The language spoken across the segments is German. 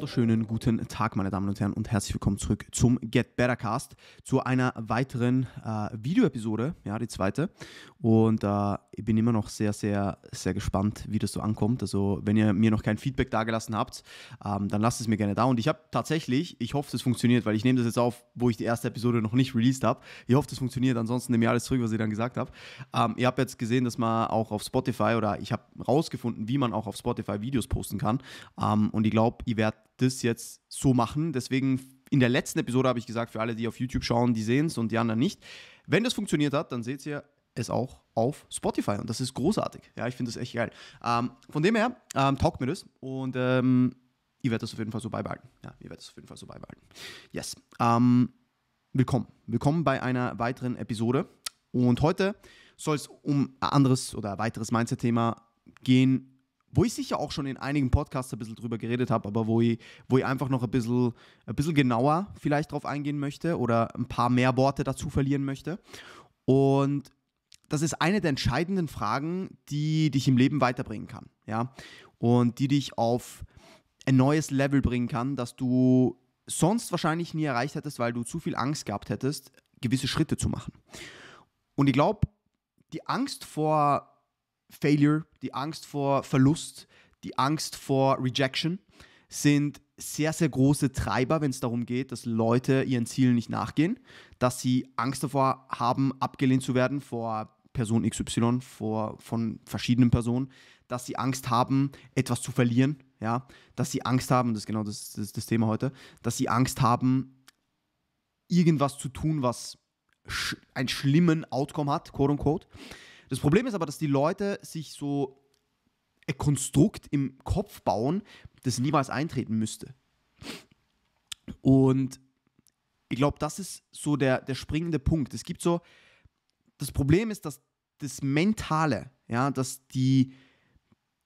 wunderschönen guten Tag, meine Damen und Herren, und herzlich willkommen zurück zum Get Better Cast, zu einer weiteren äh, Videoepisode, ja, die zweite. Und äh, ich bin immer noch sehr, sehr, sehr gespannt, wie das so ankommt. Also, wenn ihr mir noch kein Feedback dagelassen habt, ähm, dann lasst es mir gerne da. Und ich habe tatsächlich, ich hoffe, es funktioniert, weil ich nehme das jetzt auf, wo ich die erste Episode noch nicht released habe. Ich hoffe, es funktioniert. Ansonsten nehme ich alles zurück, was ich dann gesagt habe. Ähm, ihr habt jetzt gesehen, dass man auch auf Spotify oder ich habe rausgefunden, wie man auch auf Spotify Videos posten kann. Ähm, und ich glaube, ihr werdet das jetzt so machen. Deswegen in der letzten Episode habe ich gesagt, für alle, die auf YouTube schauen, die sehen es und die anderen nicht. Wenn das funktioniert hat, dann seht ihr es auch auf Spotify und das ist großartig. Ja, ich finde das echt geil. Ähm, von dem her, ähm, taugt mir das und ähm, ihr werdet das auf jeden Fall so beibehalten. Ja, ihr werdet das auf jeden Fall so beibehalten. Yes. Ähm, willkommen. Willkommen bei einer weiteren Episode. Und heute soll es um ein anderes oder weiteres Mindset-Thema gehen, wo ich sicher auch schon in einigen Podcasts ein bisschen drüber geredet habe, aber wo ich, wo ich einfach noch ein bisschen, ein bisschen genauer vielleicht drauf eingehen möchte oder ein paar mehr Worte dazu verlieren möchte. Und das ist eine der entscheidenden Fragen, die dich im Leben weiterbringen kann, ja, und die dich auf ein neues Level bringen kann, das du sonst wahrscheinlich nie erreicht hättest, weil du zu viel Angst gehabt hättest, gewisse Schritte zu machen. Und ich glaube, die Angst vor Failure, die Angst vor Verlust, die Angst vor Rejection sind sehr, sehr große Treiber, wenn es darum geht, dass Leute ihren Zielen nicht nachgehen, dass sie Angst davor haben, abgelehnt zu werden vor Person XY, vor, von verschiedenen Personen, dass sie Angst haben, etwas zu verlieren, ja, dass sie Angst haben, das ist genau das, das, das Thema heute, dass sie Angst haben, irgendwas zu tun, was sch einen schlimmen Outcome hat, quote unquote. Das Problem ist aber, dass die Leute sich so ein Konstrukt im Kopf bauen, das niemals eintreten müsste. Und ich glaube, das ist so der, der springende Punkt. Es gibt so, das Problem ist, dass das Mentale, ja, dass die,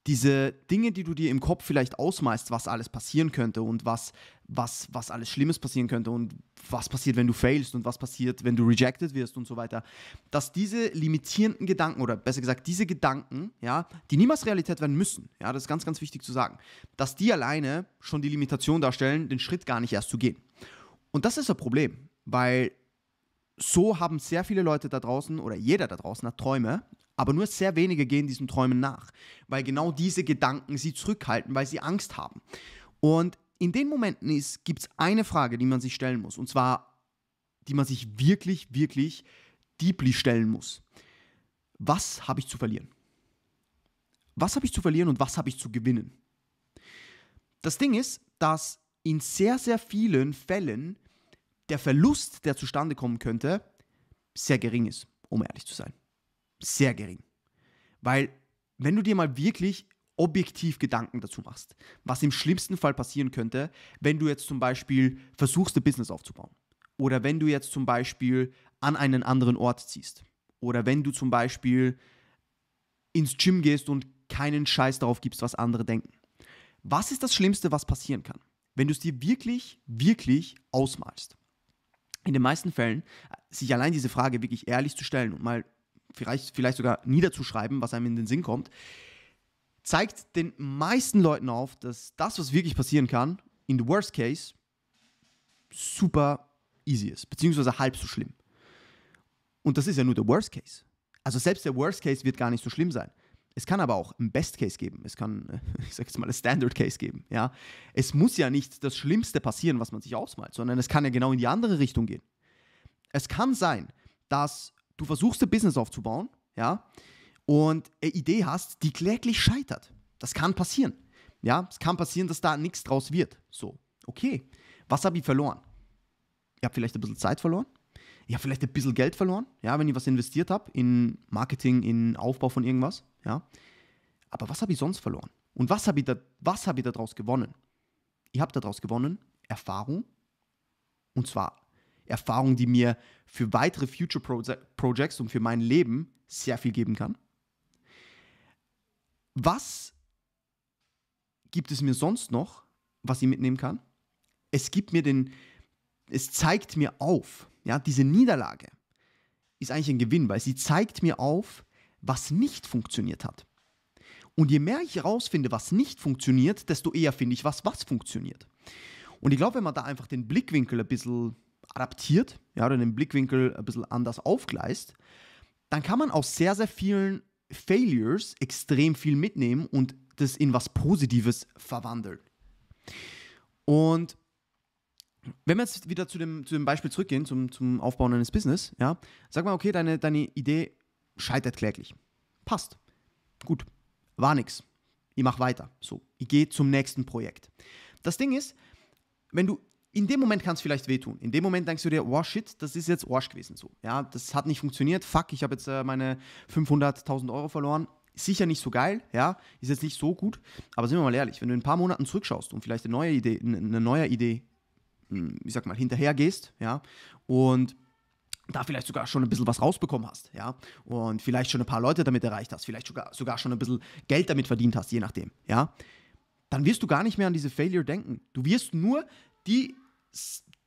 diese Dinge, die du dir im Kopf vielleicht ausmalst, was alles passieren könnte und was, was, was alles Schlimmes passieren könnte und was passiert, wenn du failst und was passiert, wenn du rejected wirst und so weiter, dass diese limitierenden Gedanken oder besser gesagt diese Gedanken, ja, die niemals Realität werden müssen, ja, das ist ganz, ganz wichtig zu sagen, dass die alleine schon die Limitation darstellen, den Schritt gar nicht erst zu gehen. Und das ist ein Problem, weil so haben sehr viele Leute da draußen oder jeder da draußen hat Träume, aber nur sehr wenige gehen diesen Träumen nach, weil genau diese Gedanken sie zurückhalten, weil sie Angst haben. Und in den Momenten gibt es eine Frage, die man sich stellen muss, und zwar, die man sich wirklich, wirklich deeply stellen muss. Was habe ich zu verlieren? Was habe ich zu verlieren und was habe ich zu gewinnen? Das Ding ist, dass in sehr, sehr vielen Fällen der Verlust, der zustande kommen könnte, sehr gering ist, um ehrlich zu sein sehr gering. Weil, wenn du dir mal wirklich objektiv Gedanken dazu machst, was im schlimmsten Fall passieren könnte, wenn du jetzt zum Beispiel versuchst, ein Business aufzubauen. Oder wenn du jetzt zum Beispiel an einen anderen Ort ziehst. Oder wenn du zum Beispiel ins Gym gehst und keinen Scheiß darauf gibst, was andere denken. Was ist das Schlimmste, was passieren kann? Wenn du es dir wirklich, wirklich ausmalst. In den meisten Fällen, sich allein diese Frage wirklich ehrlich zu stellen und mal vielleicht, vielleicht sogar niederzuschreiben, was einem in den Sinn kommt, zeigt den meisten Leuten auf, dass das, was wirklich passieren kann, in the worst case, super easy ist, beziehungsweise halb so schlimm. Und das ist ja nur der Worst Case. Also selbst der Worst Case wird gar nicht so schlimm sein. Es kann aber auch einen Best Case geben. Es kann, ich sag jetzt mal, ein Standard Case geben. Ja? Es muss ja nicht das Schlimmste passieren, was man sich ausmalt, sondern es kann ja genau in die andere Richtung gehen. Es kann sein, dass du versuchst ein Business aufzubauen, ja, und eine Idee hast, die kläglich scheitert. Das kann passieren. Ja, es kann passieren, dass da nichts draus wird. So, okay. Was habe ich verloren? Ich habe vielleicht ein bisschen Zeit verloren. Ich habe vielleicht ein bisschen Geld verloren, ja, wenn ich was investiert habe in Marketing, in Aufbau von irgendwas, ja. Aber was habe ich sonst verloren? Und was habe ich, da, was hab ich daraus gewonnen? Ich habe daraus gewonnen Erfahrung und zwar Erfahrung, die mir für weitere Future Projects und für mein Leben sehr viel geben kann. Was gibt es mir sonst noch, was ich mitnehmen kann? Es gibt mir den, es zeigt mir auf, ja, diese Niederlage ist eigentlich ein Gewinn, weil sie zeigt mir auf, was nicht funktioniert hat. Und je mehr ich herausfinde, was nicht funktioniert, desto eher finde ich, was was funktioniert. Und ich glaube, wenn man da einfach den Blickwinkel ein bisschen adaptiert, ja, oder den Blickwinkel ein bisschen anders aufgleist, dann kann man aus sehr, sehr vielen Failures extrem viel mitnehmen und das in was Positives verwandeln. Und wenn wir jetzt wieder zu dem, zu dem Beispiel zurückgehen, zum, zum Aufbauen eines Business, ja, sag mal, okay, deine, deine Idee scheitert kläglich. Passt. Gut. War nix. Ich mach weiter. So. Ich gehe zum nächsten Projekt. Das Ding ist, wenn du in dem Moment kann es vielleicht wehtun. In dem Moment denkst du dir, oh shit, das ist jetzt Arsch gewesen so. Ja, das hat nicht funktioniert. Fuck, ich habe jetzt äh, meine 500.000 Euro verloren. Sicher nicht so geil, ja, ist jetzt nicht so gut. Aber sind wir mal ehrlich, wenn du in ein paar Monaten zurückschaust und vielleicht eine neue Idee, eine neue Idee, hm, ich sag mal, hinterhergehst, ja, und da vielleicht sogar schon ein bisschen was rausbekommen hast, ja, und vielleicht schon ein paar Leute damit erreicht hast, vielleicht sogar, sogar schon ein bisschen Geld damit verdient hast, je nachdem, ja, dann wirst du gar nicht mehr an diese Failure denken. Du wirst nur die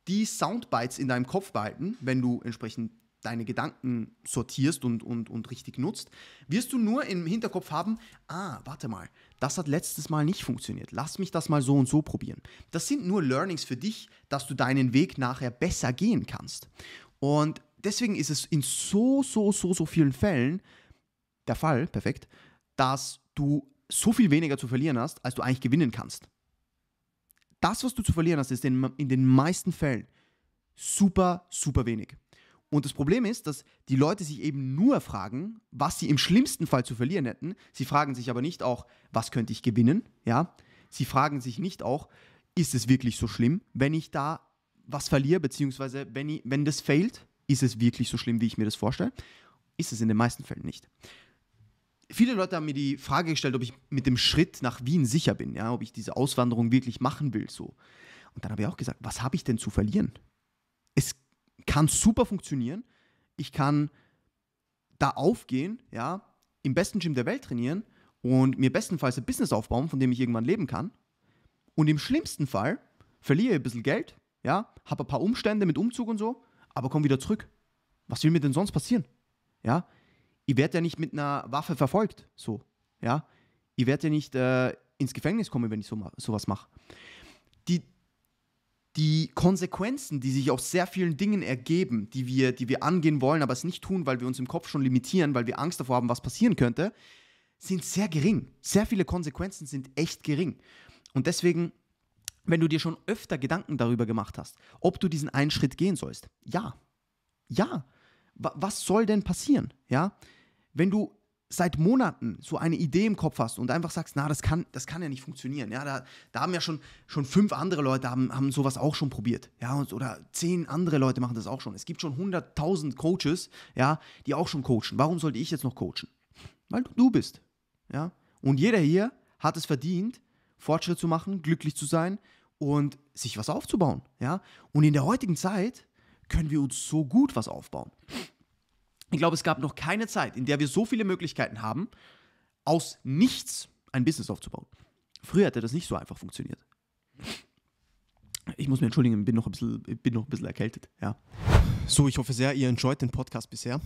die Soundbites in deinem Kopf behalten, wenn du entsprechend deine Gedanken sortierst und, und, und richtig nutzt, wirst du nur im Hinterkopf haben, ah, warte mal, das hat letztes Mal nicht funktioniert, lass mich das mal so und so probieren. Das sind nur Learnings für dich, dass du deinen Weg nachher besser gehen kannst. Und deswegen ist es in so, so, so, so vielen Fällen der Fall, perfekt, dass du so viel weniger zu verlieren hast, als du eigentlich gewinnen kannst das, was du zu verlieren hast, ist in, in den meisten Fällen super, super wenig. Und das Problem ist, dass die Leute sich eben nur fragen, was sie im schlimmsten Fall zu verlieren hätten. Sie fragen sich aber nicht auch, was könnte ich gewinnen? Ja? Sie fragen sich nicht auch, ist es wirklich so schlimm, wenn ich da was verliere, beziehungsweise wenn, ich, wenn das fehlt, ist es wirklich so schlimm, wie ich mir das vorstelle? Ist es in den meisten Fällen nicht viele Leute haben mir die Frage gestellt, ob ich mit dem Schritt nach Wien sicher bin, ja, ob ich diese Auswanderung wirklich machen will, so. Und dann habe ich auch gesagt, was habe ich denn zu verlieren? Es kann super funktionieren. Ich kann da aufgehen, ja, im besten Gym der Welt trainieren und mir bestenfalls ein Business aufbauen, von dem ich irgendwann leben kann. Und im schlimmsten Fall verliere ich ein bisschen Geld, ja, habe ein paar Umstände mit Umzug und so, aber komme wieder zurück. Was will mir denn sonst passieren? Ja, ich werde ja nicht mit einer Waffe verfolgt, so, ja. Ich werde ja nicht äh, ins Gefängnis kommen, wenn ich so ma sowas mache. Die, die Konsequenzen, die sich aus sehr vielen Dingen ergeben, die wir, die wir angehen wollen, aber es nicht tun, weil wir uns im Kopf schon limitieren, weil wir Angst davor haben, was passieren könnte, sind sehr gering. Sehr viele Konsequenzen sind echt gering. Und deswegen, wenn du dir schon öfter Gedanken darüber gemacht hast, ob du diesen einen Schritt gehen sollst, ja, ja, was soll denn passieren, ja? wenn du seit Monaten so eine Idee im Kopf hast und einfach sagst, na, das kann, das kann ja nicht funktionieren. Ja, da, da haben ja schon, schon fünf andere Leute haben, haben sowas auch schon probiert. Ja, und, oder zehn andere Leute machen das auch schon. Es gibt schon 100.000 Coaches, ja, die auch schon coachen. Warum sollte ich jetzt noch coachen? Weil du, du bist. Ja, und jeder hier hat es verdient, Fortschritt zu machen, glücklich zu sein und sich was aufzubauen. Ja, und in der heutigen Zeit können wir uns so gut was aufbauen. Ich glaube, es gab noch keine Zeit, in der wir so viele Möglichkeiten haben, aus nichts ein Business aufzubauen. Früher hätte das nicht so einfach funktioniert. Ich muss mich entschuldigen, bin noch ein bisschen, bin noch ein bisschen erkältet. Ja. So, ich hoffe sehr, ihr enjoyt den Podcast bisher.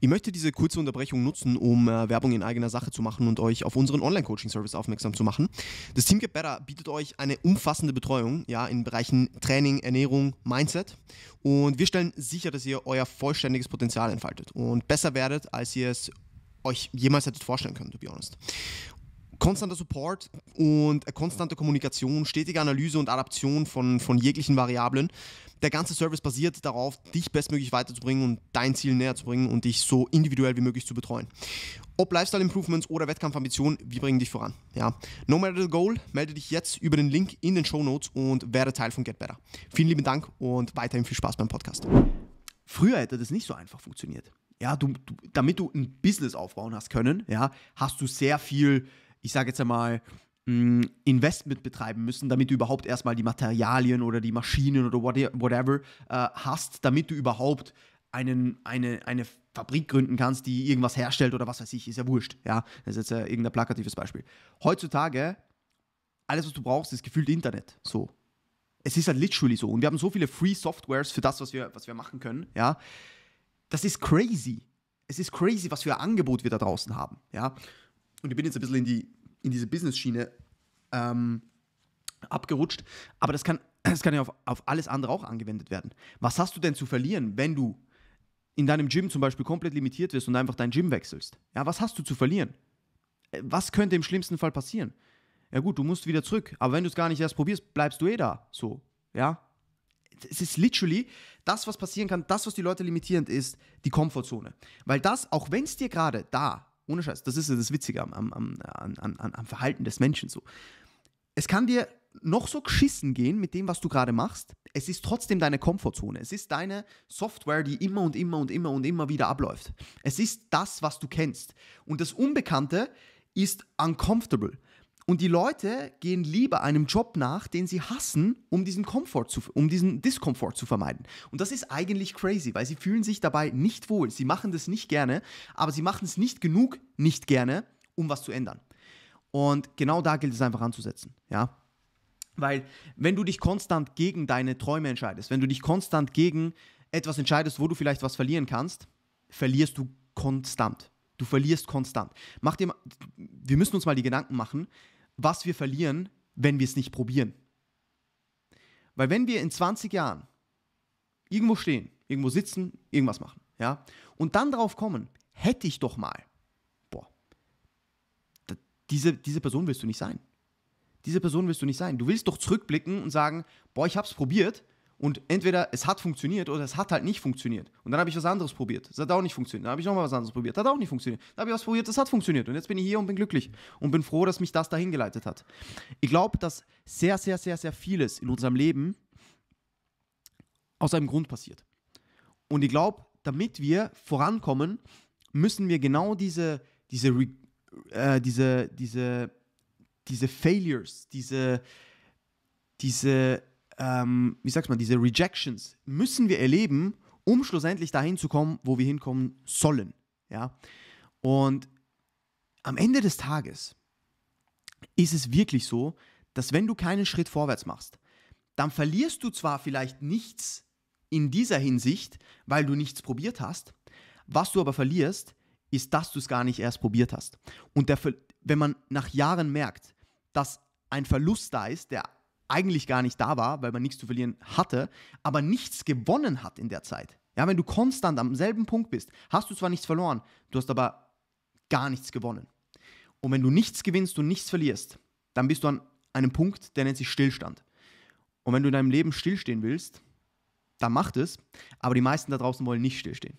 Ich möchte diese kurze Unterbrechung nutzen, um äh, Werbung in eigener Sache zu machen und euch auf unseren Online-Coaching-Service aufmerksam zu machen. Das Team Get Better bietet euch eine umfassende Betreuung ja, in Bereichen Training, Ernährung, Mindset. Und wir stellen sicher, dass ihr euer vollständiges Potenzial entfaltet und besser werdet, als ihr es euch jemals hättet vorstellen können, to be honest konstanter Support und konstante Kommunikation, stetige Analyse und Adaption von, von jeglichen Variablen. Der ganze Service basiert darauf, dich bestmöglich weiterzubringen und dein Ziel näher zu bringen und dich so individuell wie möglich zu betreuen. Ob Lifestyle Improvements oder Wettkampfambitionen, wir bringen dich voran. Ja. No matter the goal, melde dich jetzt über den Link in den Show Notes und werde Teil von Get Better. Vielen lieben Dank und weiterhin viel Spaß beim Podcast. Früher hätte das nicht so einfach funktioniert. Ja, du, du damit du ein Business aufbauen hast können, ja, hast du sehr viel ich sage jetzt einmal, mm, Investment betreiben müssen, damit du überhaupt erstmal die Materialien oder die Maschinen oder whatever äh, hast, damit du überhaupt einen, eine, eine Fabrik gründen kannst, die irgendwas herstellt oder was weiß ich, ist ja wurscht. Ja, das ist jetzt äh, irgendein plakatives Beispiel. Heutzutage, alles, was du brauchst, ist gefühlt Internet. So. Es ist halt literally so. Und wir haben so viele Free Softwares für das, was wir, was wir machen können. Ja. Das ist crazy. Es ist crazy, was für ein Angebot wir da draußen haben. Ja. Und ich bin jetzt ein bisschen in die in diese Business-Schiene ähm, abgerutscht. Aber das kann, das kann ja auf, auf alles andere auch angewendet werden. Was hast du denn zu verlieren, wenn du in deinem Gym zum Beispiel komplett limitiert wirst und einfach dein Gym wechselst? Ja, was hast du zu verlieren? Äh, was könnte im schlimmsten Fall passieren? Ja gut, du musst wieder zurück, aber wenn du es gar nicht erst probierst, bleibst du eh da. So, ja. Es ist literally das, was passieren kann, das, was die Leute limitierend ist, die Komfortzone. Weil das, auch wenn es dir gerade da ohne Scheiß. Das ist ja das Witzige am, am, am, am, am Verhalten des Menschen so. Es kann dir noch so geschissen gehen mit dem, was du gerade machst. Es ist trotzdem deine Komfortzone. Es ist deine Software, die immer und immer und immer und immer wieder abläuft. Es ist das, was du kennst. Und das Unbekannte ist uncomfortable. Und die Leute gehen lieber einem Job nach, den sie hassen, um diesen Komfort zu, um diesen Diskomfort zu vermeiden. Und das ist eigentlich crazy, weil sie fühlen sich dabei nicht wohl. Sie machen das nicht gerne, aber sie machen es nicht genug nicht gerne, um was zu ändern. Und genau da gilt es einfach anzusetzen, ja. Weil wenn du dich konstant gegen deine Träume entscheidest, wenn du dich konstant gegen etwas entscheidest, wo du vielleicht was verlieren kannst, verlierst du konstant. Du verlierst konstant. Mach dir, wir müssen uns mal die Gedanken machen, was wir verlieren, wenn wir es nicht probieren. Weil wenn wir in 20 Jahren irgendwo stehen, irgendwo sitzen, irgendwas machen, ja, und dann drauf kommen, hätte ich doch mal, boah, diese, diese Person willst du nicht sein. Diese Person willst du nicht sein. Du willst doch zurückblicken und sagen, boah, ich hab's probiert und entweder es hat funktioniert oder es hat halt nicht funktioniert. Und dann habe ich was anderes probiert. Es hat auch nicht funktioniert. Dann habe ich nochmal was anderes probiert. Hat auch nicht funktioniert. Dann habe ich was probiert, das hat funktioniert. Und jetzt bin ich hier und bin glücklich. Und bin froh, dass mich das dahin geleitet hat. Ich glaube, dass sehr, sehr, sehr, sehr vieles in unserem Leben aus einem Grund passiert. Und ich glaube, damit wir vorankommen, müssen wir genau diese, diese, äh, diese, diese, diese Failures, diese, diese ähm, wie sagt mal, diese Rejections müssen wir erleben, um schlussendlich dahin zu kommen, wo wir hinkommen sollen. Ja? Und am Ende des Tages ist es wirklich so, dass wenn du keinen Schritt vorwärts machst, dann verlierst du zwar vielleicht nichts in dieser Hinsicht, weil du nichts probiert hast, was du aber verlierst, ist, dass du es gar nicht erst probiert hast. Und der, wenn man nach Jahren merkt, dass ein Verlust da ist, der eigentlich gar nicht da war, weil man nichts zu verlieren hatte, aber nichts gewonnen hat in der Zeit. Ja, wenn du konstant am selben Punkt bist, hast du zwar nichts verloren, du hast aber gar nichts gewonnen. Und wenn du nichts gewinnst und nichts verlierst, dann bist du an einem Punkt, der nennt sich Stillstand. Und wenn du in deinem Leben stillstehen willst, dann mach es, aber die meisten da draußen wollen nicht stillstehen.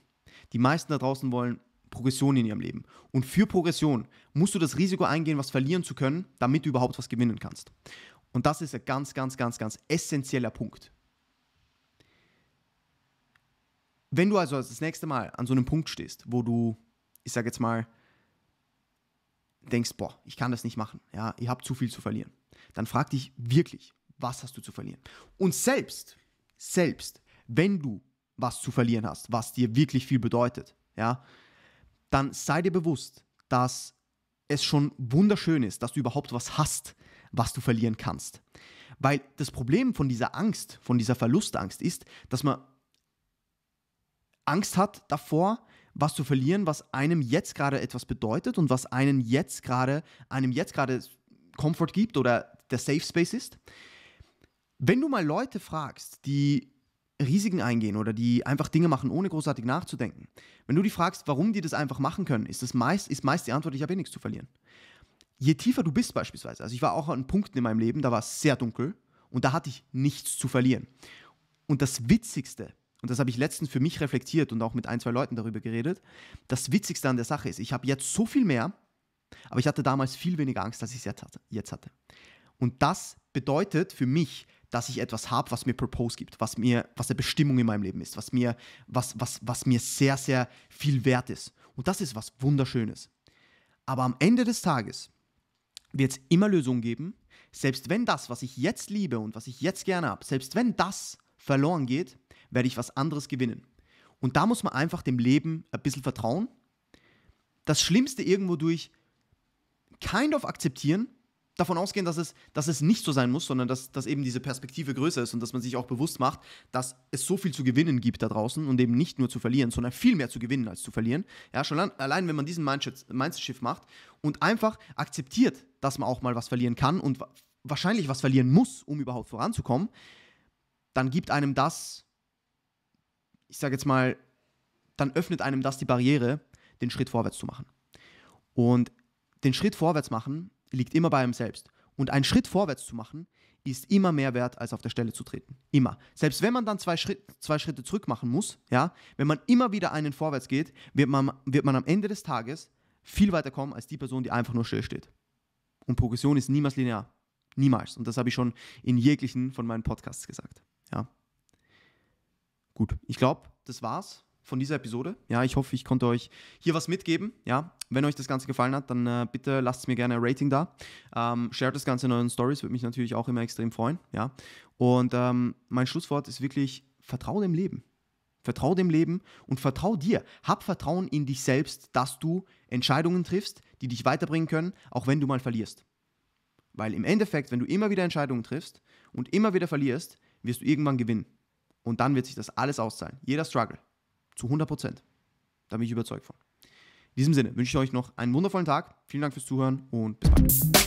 Die meisten da draußen wollen Progression in ihrem Leben. Und für Progression musst du das Risiko eingehen, was verlieren zu können, damit du überhaupt was gewinnen kannst. Und das ist ein ganz, ganz, ganz, ganz essentieller Punkt. Wenn du also das nächste Mal an so einem Punkt stehst, wo du, ich sage jetzt mal, denkst, boah, ich kann das nicht machen, ja, ich habe zu viel zu verlieren, dann frag dich wirklich, was hast du zu verlieren? Und selbst, selbst, wenn du was zu verlieren hast, was dir wirklich viel bedeutet, ja, dann sei dir bewusst, dass es schon wunderschön ist, dass du überhaupt was hast, was du verlieren kannst. Weil das Problem von dieser Angst, von dieser Verlustangst ist, dass man Angst hat davor, was zu verlieren, was einem jetzt gerade etwas bedeutet und was einen jetzt gerade, einem jetzt gerade Comfort gibt oder der Safe Space ist. Wenn du mal Leute fragst, die Risiken eingehen oder die einfach Dinge machen, ohne großartig nachzudenken, wenn du die fragst, warum die das einfach machen können, ist, das meist, ist meist die Antwort, ich habe eh nichts zu verlieren je tiefer du bist beispielsweise, also ich war auch an Punkten in meinem Leben, da war es sehr dunkel und da hatte ich nichts zu verlieren. Und das Witzigste, und das habe ich letztens für mich reflektiert und auch mit ein, zwei Leuten darüber geredet, das Witzigste an der Sache ist, ich habe jetzt so viel mehr, aber ich hatte damals viel weniger Angst, als ich es jetzt hatte. Und das bedeutet für mich, dass ich etwas habe, was mir Propose gibt, was mir, was eine Bestimmung in meinem Leben ist, was mir, was, was, was mir sehr, sehr viel wert ist. Und das ist was Wunderschönes. Aber am Ende des Tages wird es immer Lösungen geben. Selbst wenn das, was ich jetzt liebe und was ich jetzt gerne habe, selbst wenn das verloren geht, werde ich was anderes gewinnen. Und da muss man einfach dem Leben ein bisschen vertrauen. Das Schlimmste irgendwo durch kind of akzeptieren davon ausgehen, dass es, dass es nicht so sein muss, sondern dass, dass eben diese Perspektive größer ist und dass man sich auch bewusst macht, dass es so viel zu gewinnen gibt da draußen und eben nicht nur zu verlieren, sondern viel mehr zu gewinnen als zu verlieren. Ja, schon allein, wenn man diesen Mindset, Mindset macht und einfach akzeptiert, dass man auch mal was verlieren kann und wahrscheinlich was verlieren muss, um überhaupt voranzukommen, dann gibt einem das, ich sage jetzt mal, dann öffnet einem das die Barriere, den Schritt vorwärts zu machen. Und den Schritt vorwärts machen liegt immer bei einem selbst. Und einen Schritt vorwärts zu machen, ist immer mehr wert, als auf der Stelle zu treten. Immer. Selbst wenn man dann zwei, Schritt, zwei Schritte zurück machen muss, ja, wenn man immer wieder einen vorwärts geht, wird man, wird man am Ende des Tages viel weiter kommen als die Person, die einfach nur still steht. Und Progression ist niemals linear. Niemals. Und das habe ich schon in jeglichen von meinen Podcasts gesagt. Ja. Gut, ich glaube, das war's von dieser Episode. Ja, ich hoffe, ich konnte euch hier was mitgeben. Ja, wenn euch das Ganze gefallen hat, dann äh, bitte lasst mir gerne ein Rating da. Ähm, shared das Ganze in euren Stories, würde mich natürlich auch immer extrem freuen. Ja, und ähm, mein Schlusswort ist wirklich: Vertraue dem Leben. Vertrau dem Leben und vertrau dir. Hab Vertrauen in dich selbst, dass du Entscheidungen triffst, die dich weiterbringen können, auch wenn du mal verlierst. Weil im Endeffekt, wenn du immer wieder Entscheidungen triffst und immer wieder verlierst, wirst du irgendwann gewinnen. Und dann wird sich das alles auszahlen. Jeder Struggle. Zu 100 Prozent. Da bin ich überzeugt von. In diesem Sinne wünsche ich euch noch einen wundervollen Tag. Vielen Dank fürs Zuhören und bis bald.